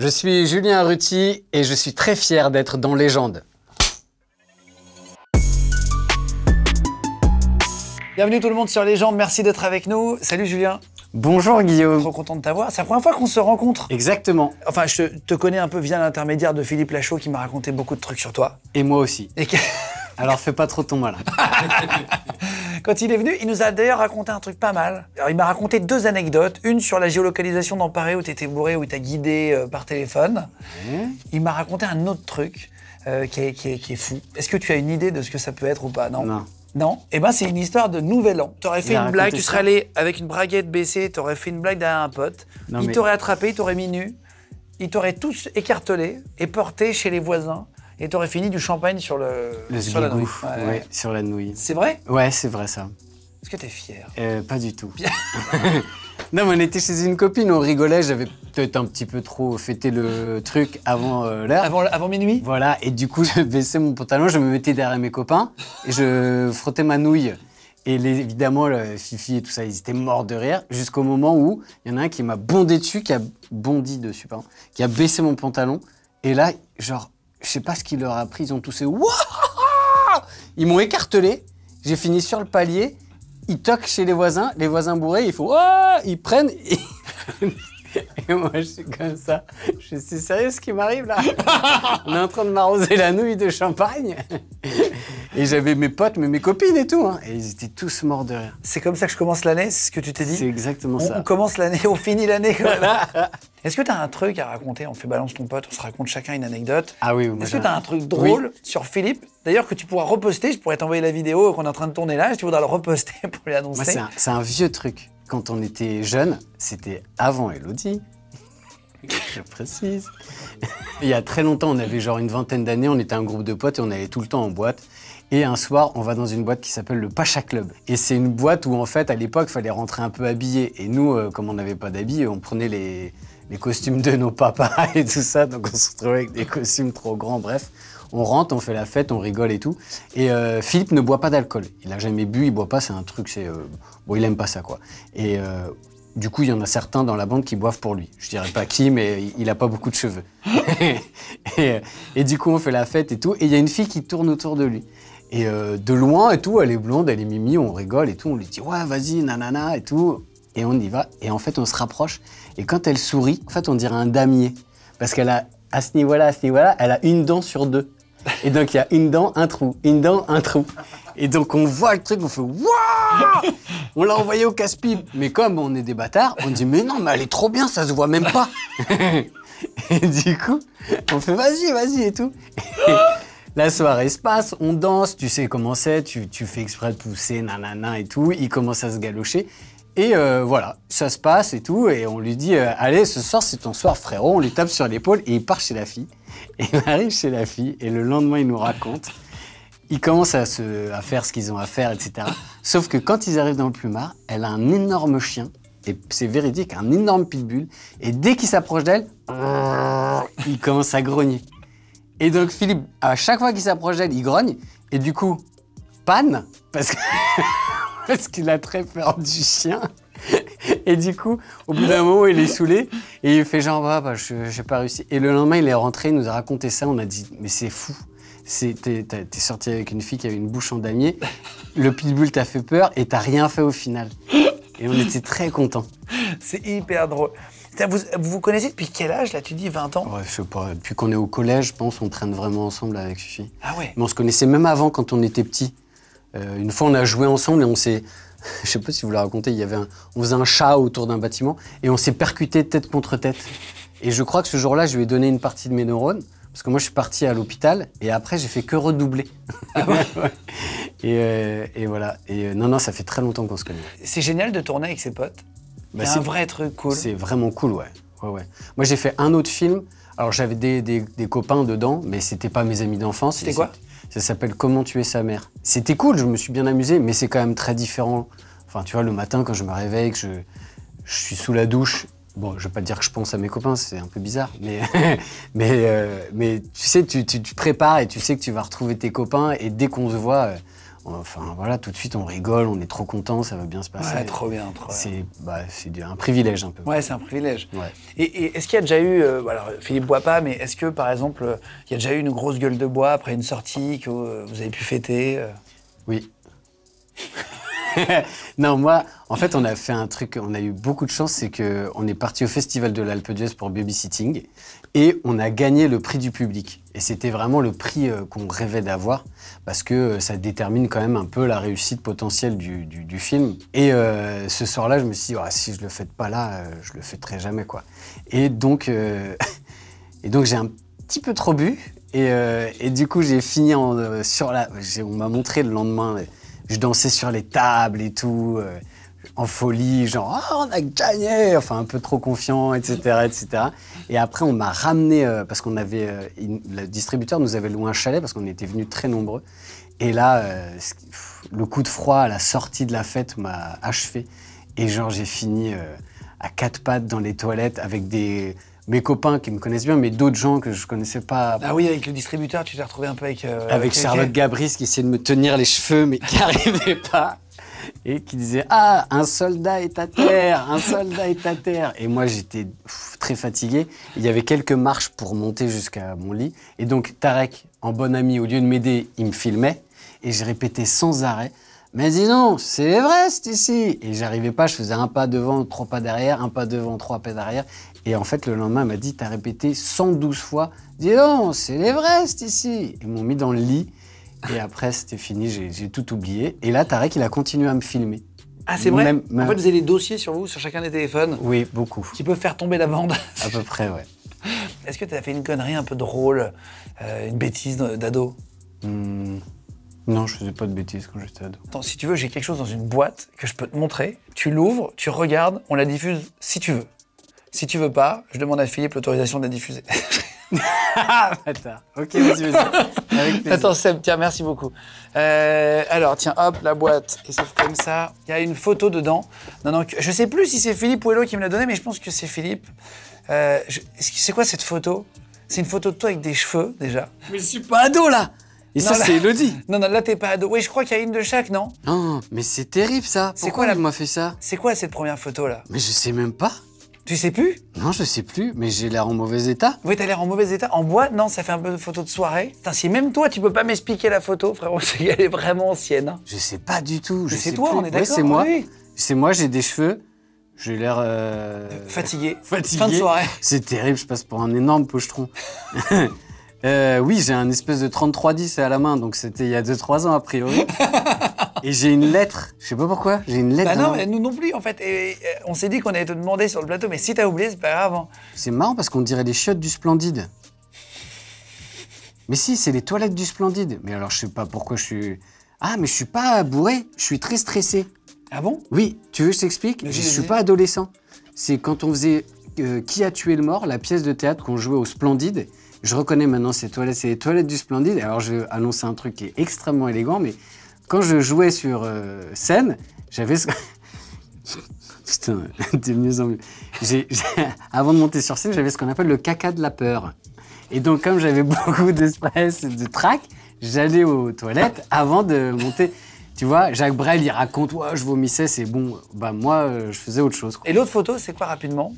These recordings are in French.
Je suis Julien Ruti et je suis très fier d'être dans Légende. Bienvenue tout le monde sur Légende, merci d'être avec nous. Salut Julien. Bonjour Guillaume. Trop content de t'avoir. C'est la première fois qu'on se rencontre. Exactement. Enfin, je te, connais un peu via l'intermédiaire de Philippe Lachaud qui m'a raconté beaucoup de trucs sur toi. Et moi aussi. Et Alors fais pas trop ton malin. Quand il est venu, il nous a d'ailleurs raconté un truc pas mal. il m'a raconté deux anecdotes. Une sur la géolocalisation dans Paris où étais bourré, où il t'a guidé euh, par téléphone. Mmh. Il m'a raconté un autre truc euh, qui, est, fou. Est-ce que tu as une idée de ce que ça peut être ou pas Non. non. Eh ben, c'est une histoire de nouvel an. T'aurais fait une blague, tu serais allé avec une braguette baissée, aurais fait une blague derrière un pote. il t'aurait attrapé, il t'aurait mis nu. Il t'aurait tous écartelé et porté chez les voisins et t'aurais fini du champagne sur le. sur la nouille. sur la nouille. C'est vrai Ouais, c'est vrai ça. Est-ce que t'es fier euh, Pas du tout. non, mais on était chez une copine, on rigolait, j'avais peut-être un petit peu trop fêté le truc avant euh, l'heure. Avant, minuit Voilà, et du coup, je baissais mon pantalon, je me mettais derrière mes copains et je frottais ma nouille. Et évidemment, le Fifi et tout ça, ils étaient morts de rire, jusqu'au moment où il y en a un qui m'a bondé dessus, qui a bondi dessus, pardon, qui a baissé mon pantalon. Et là, genre, je sais pas ce qu'il leur a pris, ils ont tous Ils m'ont écartelé, j'ai fini sur le palier, ils toquent chez les voisins, les voisins bourrés, ils font Ils prennent et... moi, je suis comme ça. Je suis sérieux ce qui m'arrive là On est en train de m'arroser la nouille de champagne. Et j'avais mes potes, mais mes copines et tout. Hein. Et ils étaient tous morts de rire. C'est comme ça que je commence l'année, c'est ce que tu t'es dit C'est exactement ça. On commence l'année, on finit l'année comme ça. Est-ce que tu as un truc à raconter On fait balance ton pote, on se raconte chacun une anecdote. Ah oui, oui Est-ce que tu as un truc drôle sur Philippe D'ailleurs, que tu pourras reposter, je pourrais t'envoyer la vidéo qu'on est en train de tourner là, tu voudras la reposter pour l'annoncer. annoncer. c'est un, vieux truc. Quand on était jeune, c'était avant Elodie. je précise. Il y a très longtemps, on avait genre une vingtaine d'années, on était un groupe de potes et on allait tout le temps en boîte. Et un soir, on va dans une boîte qui s'appelle le Pacha Club. Et c'est une boîte où, en fait, à l'époque, fallait rentrer un peu habillé. Et nous, euh, comme on n'avait pas d'habits, on prenait les, les costumes de nos papas et tout ça. Donc on se retrouvait avec des costumes trop grands, bref. On rentre, on fait la fête, on rigole et tout. Et euh, Philippe ne boit pas d'alcool. Il n'a jamais bu, il boit pas, c'est un truc, c'est... Euh, bon, il aime pas ça, quoi. Et euh, du coup, il y en a certains dans la bande qui boivent pour lui. Je dirais pas qui, mais il n'a pas beaucoup de cheveux. et, et, du coup, on fait la fête et tout. Et il y a une fille qui tourne autour de lui. Et de loin et tout, elle est blonde, elle est mimi, on rigole et tout. On lui dit, ouais, vas-y, nanana et tout et on y va, et en fait on se rapproche, et quand elle sourit, en fait on dirait un damier, parce qu'elle a, à ce niveau-là, à ce niveau-là, elle a une dent sur deux. Et donc il y a une dent, un trou, une dent, un trou. Et donc on voit le truc, on fait Wouah On l'a envoyé au casse-pipe. Mais comme on est des bâtards, on dit Mais non, mais elle est trop bien, ça se voit même pas. et du coup, on fait Vas-y, vas-y et tout. la soirée se passe, on danse, tu sais comment c'est, tu, tu fais exprès de pousser, nanana et tout. Il commence à se galocher. Et euh, voilà, ça se passe et tout. Et on lui dit euh, Allez, ce soir, c'est ton soir, frérot. On lui tape sur l'épaule et il part chez la fille. Et il arrive chez la fille et le lendemain, il nous raconte. Il commence à, se, à faire ce qu'ils ont à faire, etc. Sauf que quand ils arrivent dans le plumard, elle a un énorme chien. Et c'est véridique, un énorme pitbull. Et dès qu'il s'approche d'elle, il commence à grogner. Et donc Philippe, à chaque fois qu'il s'approche d'elle, il grogne. Et du coup, panne, parce que. parce qu'il a très peur du chien. Et du coup, au bout d'un moment, il est saoulé et il fait genre, ah, bah, je n'ai pas réussi. Et le lendemain, il est rentré, il nous a raconté ça. On a dit, mais c'est fou. T'es sorti avec une fille qui avait une bouche en damier. Le pitbull t'a fait peur et t'as rien fait au final. Et on était très contents. C'est hyper drôle. Vous, vous, connaissez depuis quel âge là Tu dis 20 ans Ouais, je sais pas. Depuis qu'on est au collège, je pense, on traîne vraiment ensemble avec Sophie. Ah ouais Mais on se connaissait même avant quand on était petits. Euh, une fois, on a joué ensemble et on s'est. Je sais pas si vous la racontez, il y avait un, on faisait un chat autour d'un bâtiment et on s'est percuté tête contre tête. Et je crois que ce jour-là, je lui ai donné une partie de mes neurones parce que moi, je suis parti à l'hôpital et après, j'ai fait que redoubler. Ah euh, et, voilà. Et euh, non, non, ça fait très longtemps qu'on se connaît. C'est génial de tourner avec ses potes. Bah, c'est un vrai truc cool. C'est vraiment cool, ouais. ouais, Moi, j'ai fait un autre film. Alors, j'avais des, des, copains dedans, mais c'était pas mes amis d'enfance. C'était quoi ça s'appelle Comment tuer sa mère. C'était cool, je me suis bien amusé, mais c'est quand même très différent. Enfin, tu vois, le matin, quand je me réveille, que je, suis sous la douche, bon, je vais pas dire que je pense à mes copains, c'est un peu bizarre, mais, mais, euh, mais tu sais, tu, tu, prépares et tu sais que tu vas retrouver tes copains, et dès qu'on se voit, euh, Enfin voilà, tout de suite on rigole, on est trop content, ça va bien se passer. Ouais, trop bien, trop C'est bah, un privilège un peu. Ouais, c'est un privilège. Et, est-ce qu'il y a déjà eu, euh, alors Philippe boit pas, mais est-ce que par exemple, il y a déjà eu une grosse gueule de bois après une sortie que euh, vous avez pu fêter euh Oui. non, moi, en fait, on a fait un truc, on a eu beaucoup de chance, c'est qu'on est parti au Festival de l'Alpe d'Huez pour babysitting et on a gagné le prix du public. Et c'était vraiment le prix euh, qu'on rêvait d'avoir parce que euh, ça détermine quand même un peu la réussite potentielle du, film. Et euh, ce soir-là, je me suis dit, si je le fais pas là, je le fêterai jamais. quoi. Et donc, donc j'ai un petit peu trop bu. Et, du coup, j'ai fini sur la. On m'a montré le lendemain, je dansais sur les tables et tout en folie, genre oh, on a gagné, enfin un peu trop confiant, etc. etc. Et après, on m'a ramené, euh, parce qu'on avait, euh, le distributeur nous avait loué un chalet parce qu'on était venus très nombreux. Et là, euh, le coup de froid à la sortie de la fête m'a achevé. Et genre, j'ai fini à quatre pattes dans les toilettes avec des, mes copains qui me connaissent bien, mais d'autres gens que je ne connaissais pas. Ah oui, avec le distributeur, tu t'es retrouvé un peu avec. avec Charlotte Gabris qui essayait de me tenir les cheveux, mais qui n'arrivait pas et qui disait Ah, un soldat est à terre, un soldat est à terre. Et moi, j'étais très fatigué. Il y avait quelques marches pour monter jusqu'à mon lit. Et donc, Tarek, en bon ami, au lieu de m'aider, il me filmait. Et je répétais sans arrêt mais dis donc, c'est l'Everest ici Et j'arrivais pas, je faisais un pas devant, trois pas derrière, un pas devant, trois pas derrière. Et en fait, le lendemain, m'a dit, t'as répété 112 fois, dis donc, c'est l'Everest ici Ils m'ont mis dans le lit, et après, c'était fini, j'ai tout oublié. Et là, Tarek, il a continué à me filmer. Ah, c'est vrai En fait, vous avez des dossiers sur vous, sur chacun des téléphones Oui, beaucoup. Qui peuvent faire tomber la bande À peu près, ouais. Est-ce que tu as fait une connerie un peu drôle, euh, une bêtise d'ado hmm. Non, je faisais pas de bêtises quand j'étais ado. Attends, si tu veux, j'ai quelque chose dans une boîte que je peux te montrer. Tu l'ouvres, tu regardes, on la diffuse si tu veux. Si tu veux pas, je demande à Philippe l'autorisation de la diffuser. Ah, bâtard. Ok, vas-y, vas-y. Attends, Seb, tiens, merci beaucoup. Euh, alors, tiens, hop, la boîte, et sauf comme ça. Il y a une photo dedans. Non, non, je sais plus si c'est Philippe ou Hello qui me l'a donné, mais je pense que c'est Philippe. Euh, c'est quoi cette photo C'est une photo de toi avec des cheveux, déjà. Mais je suis pas ado, là et ça, c'est Elodie. Non, non, là, t'es pas ado. Oui, je crois qu'il y a une de chaque, non Non, mais c'est terrible, ça. C'est quoi, là m'a fait ça C'est quoi cette première photo, là Mais je sais même pas. Tu sais plus Non, je sais plus, mais j'ai l'air en mauvais état. Oui, t'as l'air en mauvais état. En bois, non, ça fait un peu de photo de soirée. Putain, si même toi, tu peux pas m'expliquer la photo, frérot, Elle est vraiment ancienne. Hein. Je sais pas du tout. je c'est toi, on est d'accord. c'est moi. C'est moi, j'ai des cheveux. J'ai l'air. Euh, fatigué. Fatigué. Fin de soirée. C'est terrible, je passe pour un énorme pochetron. Euh, oui, j'ai un espèce de 33-10 à la main, donc c'était il y a 2-3 ans a priori et j'ai une lettre. Je sais pas pourquoi, j'ai une lettre. Bah non, nous non plus en fait. Et, on s'est dit qu'on allait te demander sur le plateau, mais si t'as oublié, c'est pas grave. Hein. C'est marrant parce qu'on dirait les chiottes du Splendide. Mais si, c'est les toilettes du Splendide. Mais alors, je sais pas pourquoi je suis. Ah, mais je suis pas bourré, je suis très stressé. Ah bon Oui, tu veux que je t'explique Je suis pas adolescent. C'est quand on faisait euh, Qui a tué le mort, la pièce de théâtre qu'on jouait au Splendide. Je reconnais maintenant ces toilettes, c'est les toilettes du Splendide. Alors je vais annoncer un truc qui est extrêmement élégant, mais quand je jouais sur euh, scène, j'avais ce... Putain, de mieux en mieux. Avant de monter sur scène, j'avais ce qu'on appelle le caca de la peur. Et donc, comme j'avais beaucoup d'espace de trac, j'allais aux toilettes avant de monter. Tu vois, Jacques Brel, il raconte ouais, je vomissais, c'est bon. Bah, moi, euh, je faisais autre chose. Et l'autre photo, c'est quoi rapidement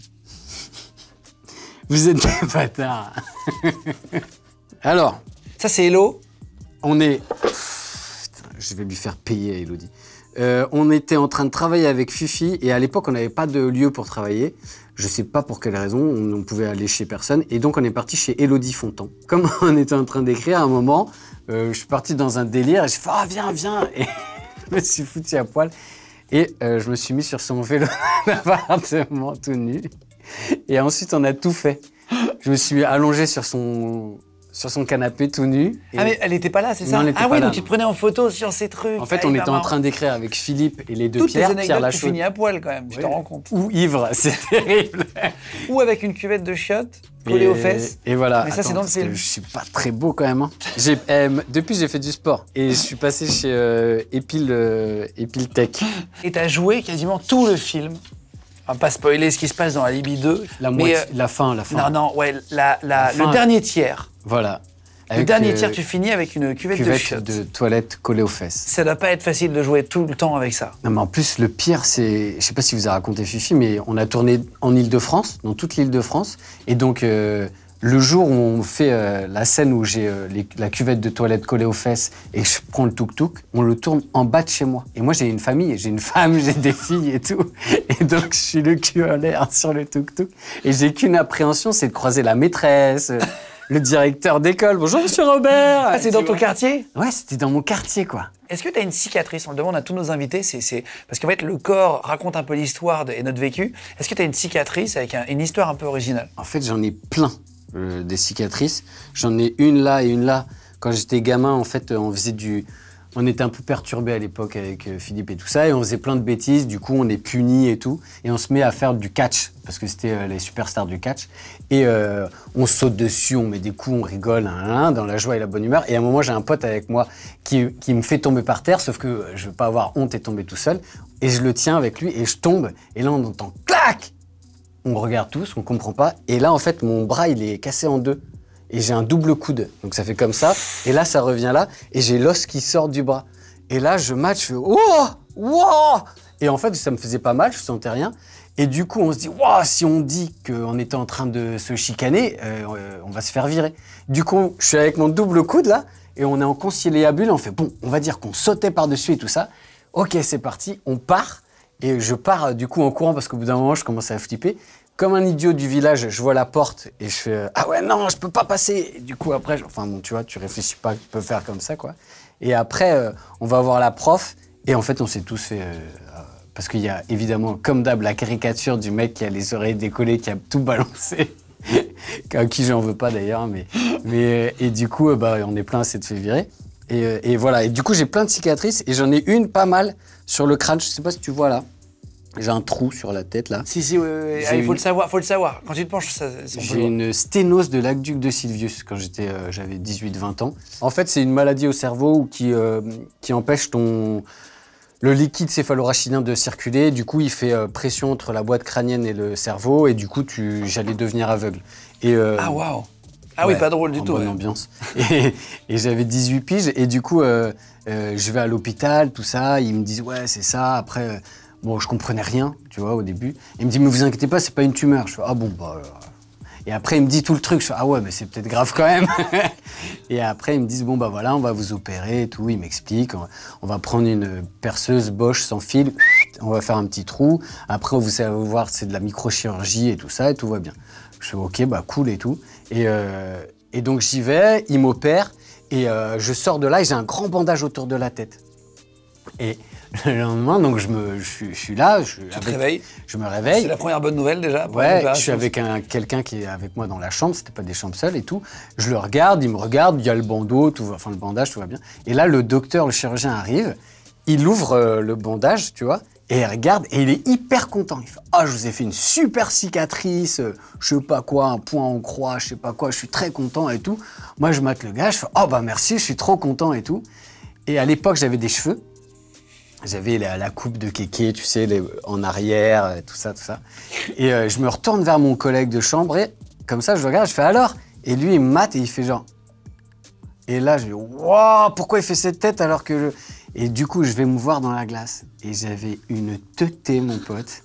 Vous êtes des bâtards. Alors. Ça, c'est Hello. On est je vais lui faire payer à Elodie. Euh, on était en train de travailler avec Fifi et à l'époque on n'avait pas de lieu pour travailler. Je sais pas pour quelle raison, on, ne pouvait aller chez personne et donc on est parti chez Elodie Fontan. Comme on était en train d'écrire à un moment, euh, je suis parti dans un délire et je fais ah viens viens et je me suis foutu à poil et euh, je me suis mis sur son vélo d'appartement tout nu et ensuite on a tout fait. Je me suis allongé sur son sur son canapé tout nu. Ah mais elle n'était pas là, c'est ça Ah oui, donc tu te prenais en photo sur ces trucs. En fait, on était en train d'écrire avec Philippe et les deux Toutes Pierre, les Pierre à poil quand même, je t'en rends compte. Ou ivre, c'est terrible. Ou avec une cuvette de chiottes collée aux fesses. Et voilà. Mais ça c'est dans le Je suis pas très beau quand même. Hein. Euh, depuis j'ai fait du sport et je suis passé chez euh, Epile euh, Epil, Tech. Et as joué quasiment tout le film on pas spoiler ce qui se passe dans la Libye 2. La, moitié, la fin, la fin. Non, non, ouais, la, la, le dernier tiers. Voilà. le dernier euh, tiers, tu finis avec une cuvette, de, toilette collée aux fesses. Ça doit pas être facile de jouer tout le temps avec ça. Non, mais en plus, le pire, c'est. Je sais pas si vous avez raconté Fifi, mais on a tourné en Ile-de-France, dans toute lîle de france Et donc, euh, le jour où on fait euh, la scène où j'ai la cuvette de toilette collée aux fesses et je prends le tuk-tuk, on le tourne en bas de chez moi. Et moi, j'ai une famille, j'ai une femme, j'ai des filles et tout. Et donc, je suis le cul en l'air sur le tuk-tuk. Et j'ai qu'une appréhension, c'est de croiser la maîtresse le directeur d'école. Bonjour, monsieur Robert. Ah, c'est dans ton quartier Ouais, c'était dans mon quartier, quoi. Est-ce que tu as une cicatrice On le demande à tous nos invités. C'est, Parce qu'en fait, le corps raconte un peu l'histoire et notre vécu. Est-ce que tu as une cicatrice avec une histoire un peu originale En fait, j'en ai plein euh, des cicatrices. J'en ai une là et une là. Quand j'étais gamin, en fait, on faisait du, on était un peu perturbé à l'époque avec euh, Philippe et tout ça, et on faisait plein de bêtises, du coup on est puni et tout, et on se met à faire du catch, parce que c'était euh, les superstars du catch, et euh, on saute dessus, on met des coups, on rigole, dans la joie et la bonne humeur, et à un moment j'ai un pote avec moi qui, me fait tomber par terre, sauf que je veux pas avoir honte et tomber tout seul, et je le tiens avec lui, et je tombe, et là on entend clac On regarde tous, on comprend pas, et là en fait mon bras il est cassé en deux et j'ai un double coude. Donc ça fait comme ça, et là ça revient là, et j'ai l'os qui sort du bras. Et là je match, je fais oh, Et en fait ça me faisait pas mal, je sentais rien. Et du coup on se dit wow, si on dit qu'on était en train de se chicaner, euh, euh, on va se faire virer. Du coup je suis avec mon double coude là, et on est en conciliabule, on fait bon, on va dire qu'on sautait par-dessus et tout ça. Ok c'est parti, on part. Et je pars du coup en courant parce qu'au bout d'un moment, je commence à flipper. Comme un idiot du village, je vois la porte et je fais Ah ouais, non, je peux pas passer. du coup, après, enfin, bon, tu vois, tu réfléchis pas, tu peux faire comme ça, quoi. Et après, euh, on va voir la prof et en fait, on s'est tous fait. Euh, euh, parce qu'il y a évidemment, comme d'hab, la caricature du mec qui a les oreilles décollées, qui a tout balancé. à qui j'en veux pas d'ailleurs, mais, mais et du coup, bah, on est plein c'est de fait virer. Et, voilà. Et du coup, j'ai plein de cicatrices et j'en ai une pas mal sur le crâne. Je sais pas si tu vois là. J'ai un trou sur la tête là. Si, si, ah, il faut le savoir, faut le savoir. Quand tu te penches, ça. J'ai une sténose de l'aqueduc de Silvius quand j'étais, euh, j'avais 18-20 ans. En fait, c'est une maladie au cerveau qui, euh, qui empêche ton le liquide céphalorachidien de circuler. Du coup, il fait euh, pression entre la boîte crânienne et le cerveau, et du coup, tu... j'allais devenir aveugle. Et, ah waouh. Ah oui, pas drôle du en tout. Bonne ambiance. et, et j'avais 18 piges, et du coup, je vais à l'hôpital, tout ça. Ils me disent ouais, c'est ça. Après Bon, je comprenais rien, tu vois, au début. Il me dit, mais vous inquiétez pas, c'est pas une tumeur. Je fais, ah bon, bah. Euh. Et après, il me dit tout le truc. Je fais, ah ouais, mais c'est peut-être grave quand même. et après, ils me disent, bon, bah voilà, on va vous opérer et tout. Il m'explique, on, va prendre une perceuse Bosch sans fil, on va faire un petit trou. Après, vous savez voir, c'est de la microchirurgie et tout ça, et tout va bien. Je fais, ok, bah cool et tout. Et, euh, donc, j'y vais, il m'opère et euh, je sors de là et j'ai un grand bandage autour de la tête. Et le lendemain, donc je, me, suis là. Je, tu Je me réveille. C'est la première bonne nouvelle déjà Ouais, je suis avec un, quelqu'un qui est avec moi dans la chambre, c'était pas des chambres seules et tout. Je le regarde, il me regarde, il y a le bandeau, tout, enfin le bandage, tout va bien. Et là, le docteur, le chirurgien arrive, il ouvre euh, le bandage, tu vois, et il regarde, et il est hyper content. Il fait Ah, oh, je vous ai fait une super cicatrice, euh, je sais pas quoi, un point en croix, je sais pas quoi, je suis très content et tout. Moi, je mate le gars, je fais Oh, bah merci, je suis trop content et tout. Et à l'époque, j'avais des cheveux. J'avais la, coupe de kéké, tu sais, en arrière, euh, tout ça, tout ça. Et euh, je me retourne vers mon collègue de chambre et comme ça, je regarde, je fais alors Et lui, il mate et il fait genre. Et là, je dis Waouh, pourquoi il fait cette tête alors que je. Et du coup, je vais me voir dans la glace. Et j'avais une teuté, mon pote.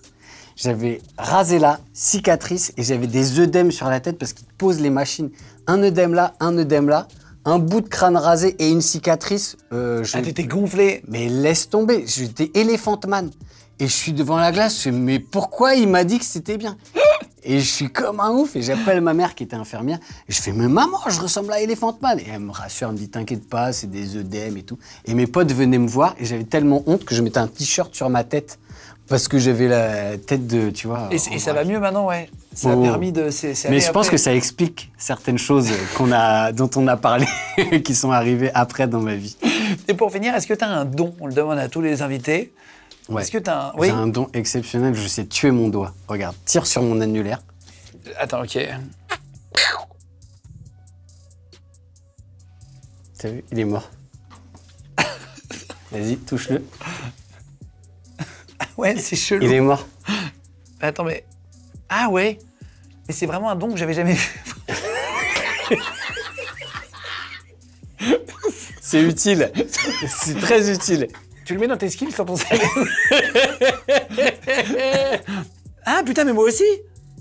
J'avais rasé là, cicatrice, et j'avais des œdèmes sur la tête parce qu'ils posent les machines. Un œdème là, un œdème là un bout de crâne rasé et une cicatrice. Euh, je... Ah, gonflé Mais laisse tomber, j'étais Elephant Man. Et je suis devant la glace, je mais pourquoi il m'a dit que c'était bien Et je suis comme un ouf, et j'appelle ma mère qui était infirmière, et je fais, mais maman, je ressemble à Elephant Man. Et elle me rassure, elle me dit, t'inquiète pas, c'est des œdèmes et tout. Et mes potes venaient me voir, et j'avais tellement honte que je mettais un t-shirt sur ma tête parce que j'avais la tête de, tu vois. Et, ça va mieux maintenant, ouais. Ça a oh. permis de. Mais je pense que ça explique certaines choses dont on a parlé, qui sont arrivées après dans ma vie. Et pour finir, est-ce que tu as un don On le demande à tous les invités. Ouais. Est-ce que tu as un. J'ai un don exceptionnel. Je sais tuer mon doigt. Regarde, tire sur mon annulaire. Euh, attends, ok. T'as vu Il est mort. Vas-y, touche-le. Ouais, c'est chelou. Il est mort. Bah, attends, mais. Ah ouais Mais c'est vraiment un don que j'avais jamais vu. c'est utile. C'est très utile. Tu le mets dans tes skills sans ton ah putain, mais moi aussi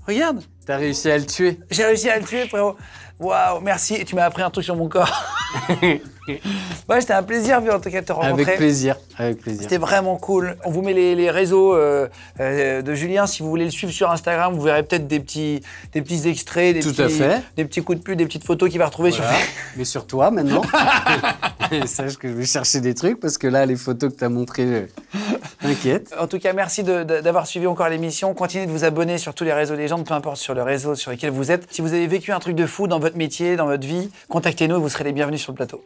Regarde T'as réussi à le tuer. J'ai réussi à le tuer, frérot. Waouh, merci. Et tu m'as appris un truc sur mon corps. ouais, c'était un plaisir, vu en tout cas, de te rencontrer. Avec plaisir, avec plaisir. C'était vraiment cool. On vous met les, réseaux euh, euh, de Julien. Si vous voulez le suivre sur Instagram, vous verrez peut-être des petits, des petits extraits, des, petits, des petits coups de pub, des petites photos qu'il va retrouver sur Mais sur toi, maintenant. Sache que je vais chercher des trucs parce que là, les photos que tu as montrées, euh, t'inquiète. En tout cas, merci d'avoir suivi encore l'émission. Continuez de vous abonner sur tous les réseaux des gens, peu importe sur le réseau sur lequel vous êtes. Si vous avez vécu un truc de fou dans votre métier, dans votre vie, contactez-nous et vous serez les bienvenus sur le plateau.